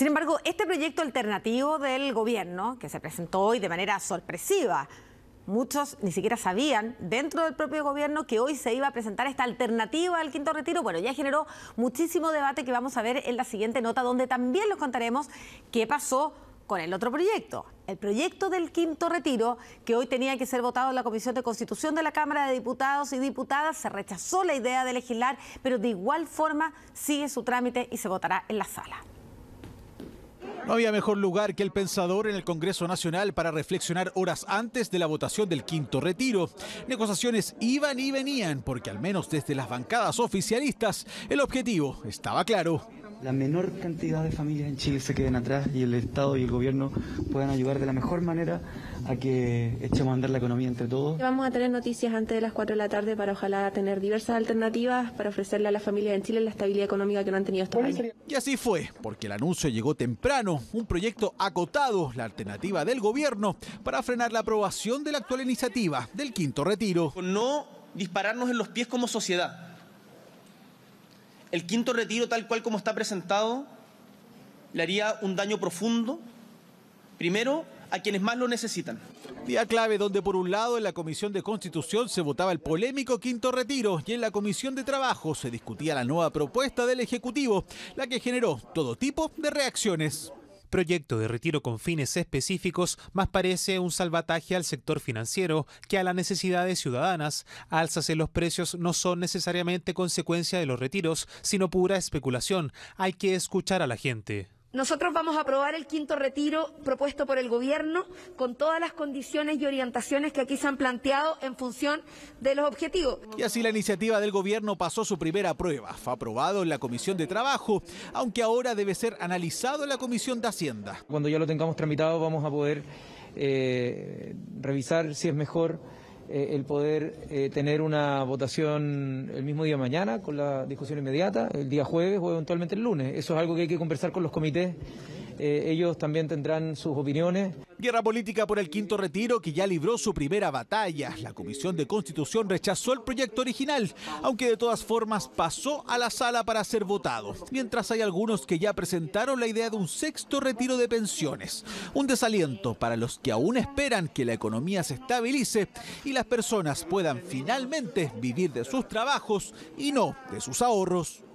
Sin embargo, este proyecto alternativo del gobierno, que se presentó hoy de manera sorpresiva, muchos ni siquiera sabían dentro del propio gobierno que hoy se iba a presentar esta alternativa al quinto retiro. Bueno, ya generó muchísimo debate que vamos a ver en la siguiente nota, donde también les contaremos qué pasó con el otro proyecto, el proyecto del quinto retiro, que hoy tenía que ser votado en la Comisión de Constitución de la Cámara de Diputados y Diputadas, se rechazó la idea de legislar, pero de igual forma sigue su trámite y se votará en la sala. No había mejor lugar que el pensador en el Congreso Nacional para reflexionar horas antes de la votación del quinto retiro. Negociaciones iban y venían porque al menos desde las bancadas oficialistas el objetivo estaba claro la menor cantidad de familias en Chile se queden atrás y el Estado y el gobierno puedan ayudar de la mejor manera a que echemos a andar la economía entre todos. Vamos a tener noticias antes de las 4 de la tarde para ojalá tener diversas alternativas para ofrecerle a las familias en Chile la estabilidad económica que no han tenido hasta ahora Y así fue, porque el anuncio llegó temprano, un proyecto acotado, la alternativa del gobierno, para frenar la aprobación de la actual iniciativa del quinto retiro. No dispararnos en los pies como sociedad el quinto retiro, tal cual como está presentado, le haría un daño profundo, primero, a quienes más lo necesitan. Día clave donde por un lado en la Comisión de Constitución se votaba el polémico quinto retiro y en la Comisión de Trabajo se discutía la nueva propuesta del Ejecutivo, la que generó todo tipo de reacciones proyecto de retiro con fines específicos más parece un salvataje al sector financiero que a las necesidades ciudadanas. Alzas en los precios no son necesariamente consecuencia de los retiros, sino pura especulación. Hay que escuchar a la gente. Nosotros vamos a aprobar el quinto retiro propuesto por el Gobierno con todas las condiciones y orientaciones que aquí se han planteado en función de los objetivos. Y así la iniciativa del Gobierno pasó su primera prueba. Fue aprobado en la Comisión de Trabajo, aunque ahora debe ser analizado en la Comisión de Hacienda. Cuando ya lo tengamos tramitado vamos a poder eh, revisar si es mejor eh, el poder eh, tener una votación el mismo día mañana con la discusión inmediata, el día jueves o eventualmente el lunes. Eso es algo que hay que conversar con los comités. Eh, ellos también tendrán sus opiniones. Guerra política por el quinto retiro que ya libró su primera batalla. La Comisión de Constitución rechazó el proyecto original, aunque de todas formas pasó a la sala para ser votado. Mientras hay algunos que ya presentaron la idea de un sexto retiro de pensiones. Un desaliento para los que aún esperan que la economía se estabilice y las personas puedan finalmente vivir de sus trabajos y no de sus ahorros.